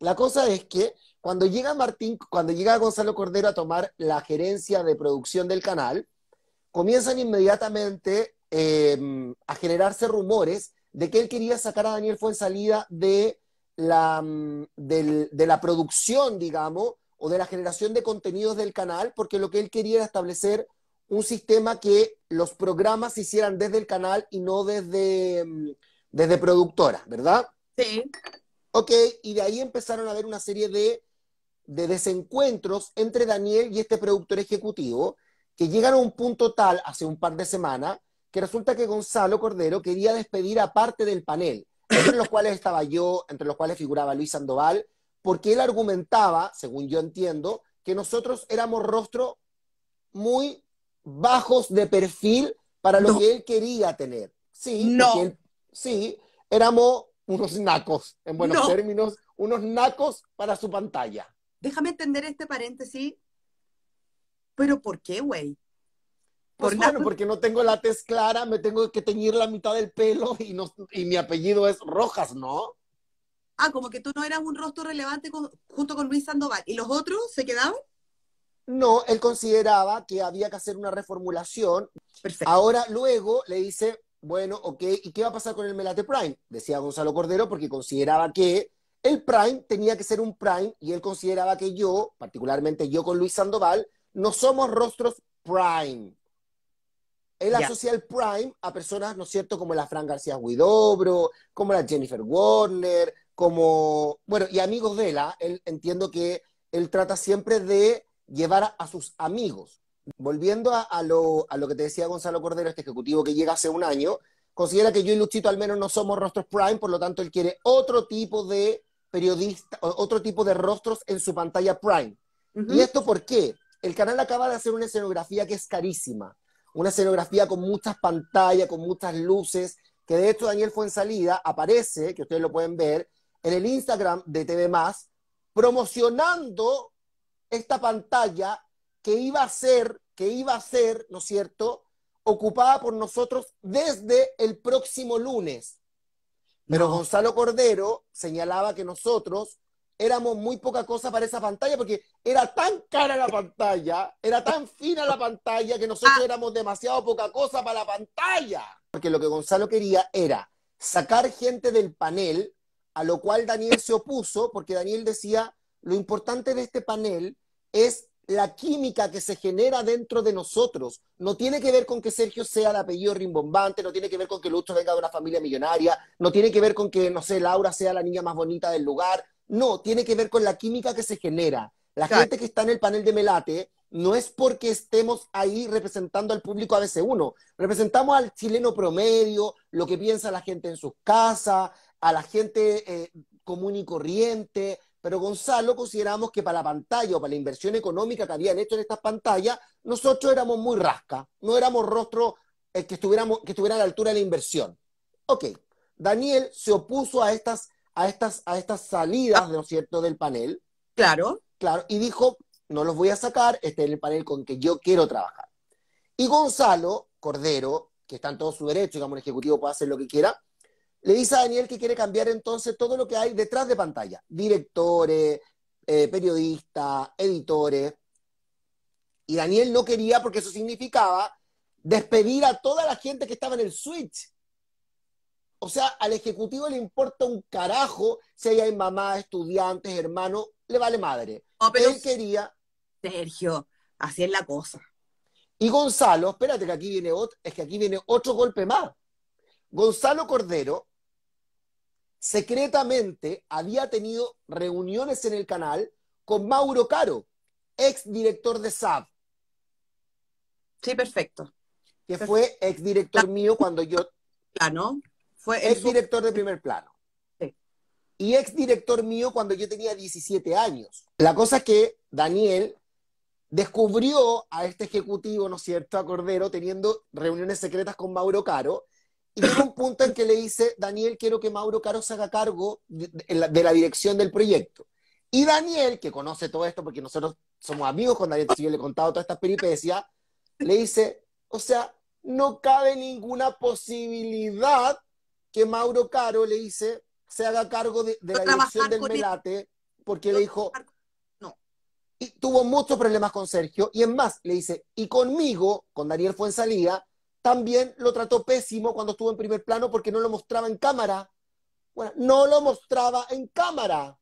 La cosa es que cuando llega Martín, cuando llega Gonzalo Cordero a tomar la gerencia de producción del canal, comienzan inmediatamente em, a generarse rumores de que él quería sacar a Daniel Fuensalida de la, mm, de la producción, digamos, o de la generación de contenidos del canal, porque lo que él quería era establecer un sistema que los programas se hicieran desde el canal y no desde, em, desde productora, ¿verdad? Sí. Ok, y de ahí empezaron a haber una serie de, desencuentros entre Daniel y este productor ejecutivo, que llegaron a un punto tal hace un par de semanas que resulta que Gonzalo Cordero quería despedir a parte del panel, entre los cuales estaba yo, entre los cuales figuraba Luis Sandoval, porque él argumentaba, según yo entiendo, que nosotros éramos rostro muy bajos de perfil para lo que él quería tener. Sí, no. sí, éramos unos nacos, en buenos términos, unos nacos para su pantalla. Déjame entender este paréntesis. Pero ¿por qué, güey? Pues bueno, porque no tengo la tez clara, me tengo que teñir la mitad del pelo y, no, y mi apellido es Rojas, ¿no? Ah, como que tú no eras un rostro relevante junto con Luis Sandoval. ¿Y los otros se quedaban? No, él consideraba que había que hacer una reformulación. Perfecto. Ahora, luego le dice, bueno, ok, ¿y qué va a pasar con el Melate Prime? Decía Gonzalo Cordero porque consideraba que el Prime tenía que ser un Prime y él consideraba que yo, particularmente yo con Luis Sandoval, no somos rostros Prime. Él asocia el Prime a personas, ¿no es cierto?, como la Fran García Huidobro, como la Jennifer Warner, como, bueno, y amigos de él, ¿ah? él entiendo que él trata siempre de llevar a sus amigos volviendo a, lo, que te decía Gonzalo Cordero, este ejecutivo que llega hace un año, considera que yo y Luchito al menos no somos rostros prime, por lo tanto él quiere otro tipo de periodista, otro tipo de rostros en su pantalla prime. ¿Y esto por qué? El canal acaba de hacer una escenografía que es carísima, una escenografía con muchas pantallas, con muchas luces, que de hecho Daniel fue en salida aparece, que ustedes lo pueden ver, en el Instagram de TV promocionando esta pantalla que iba a ser, que iba a ser, ¿no es cierto?, ocupada por nosotros desde el próximo lunes. Pero Gonzalo Cordero señalaba que nosotros éramos muy poca cosa para esa pantalla porque era tan cara la pantalla, era tan fina la pantalla que nosotros ah. éramos demasiado poca cosa para la pantalla. Porque lo que Gonzalo quería era sacar gente del panel, a lo cual Daniel se opuso porque Daniel decía, lo importante de este panel es la química que se genera dentro de nosotros. No tiene que ver con que Sergio sea el apellido rimbombante, no tiene que ver con que Lucho venga de una familia millonaria, no tiene que ver con que, no sé, Laura sea la niña más bonita del lugar. No, tiene que ver con la química que se genera. La gente que está en el panel de Melate no es porque estemos ahí representando al público ABC1. Representamos al chileno promedio, lo que piensa la gente en sus casas, a la gente eh, común y corriente, pero Gonzalo, consideramos que para la pantalla o para la inversión económica que habían hecho en estas pantallas, nosotros éramos muy rasca, no éramos rostro eh, que, estuviéramos, que estuviera a la altura de la inversión. Ok, Daniel se opuso a estas, a estas, a estas salidas, ¿no cierto?, del panel. Claro. Claro, y dijo, no los voy a sacar, este es el panel con que yo quiero trabajar. Y Gonzalo Cordero, que está en todo su derecho, digamos, el ejecutivo puede hacer lo que quiera, le dice a Daniel que quiere cambiar entonces todo lo que hay detrás de pantalla, directores, eh, periodistas, editores. Y Daniel no quería porque eso significaba despedir a toda la gente que estaba en el switch. O sea, al ejecutivo le importa un carajo si hay mamá, estudiantes, hermanos, le vale madre. pero Él quería. Sergio, así es la cosa. Y Gonzalo, espérate que aquí viene es que aquí viene otro golpe más. Gonzalo Cordero secretamente había tenido reuniones en el canal con Mauro Caro, ex director de SAP. Sí, perfecto. Que fue exdirector director mío cuando yo. Plano. Fue ex director de primer plano. Sí. Y ex director mío cuando yo tenía 17 años. La cosa es que Daniel descubrió a este ejecutivo, ¿no es cierto?, a Cordero, teniendo reuniones secretas con Mauro Caro, y un punto en que le dice, Daniel, quiero que Mauro Caro se haga cargo de, la, dirección del proyecto. Y Daniel, que conoce todo esto, porque nosotros somos amigos con Daniel, yo le he contado todas estas peripecias, le dice, o sea, no cabe ninguna posibilidad que Mauro Caro le dice se haga cargo de, la dirección del Melate, porque le dijo, no. Y tuvo muchos problemas con Sergio, y en más, le dice, y conmigo, con Daniel fue en salida también lo trató pésimo cuando estuvo en primer plano porque no lo mostraba en cámara. Bueno, no lo mostraba en cámara.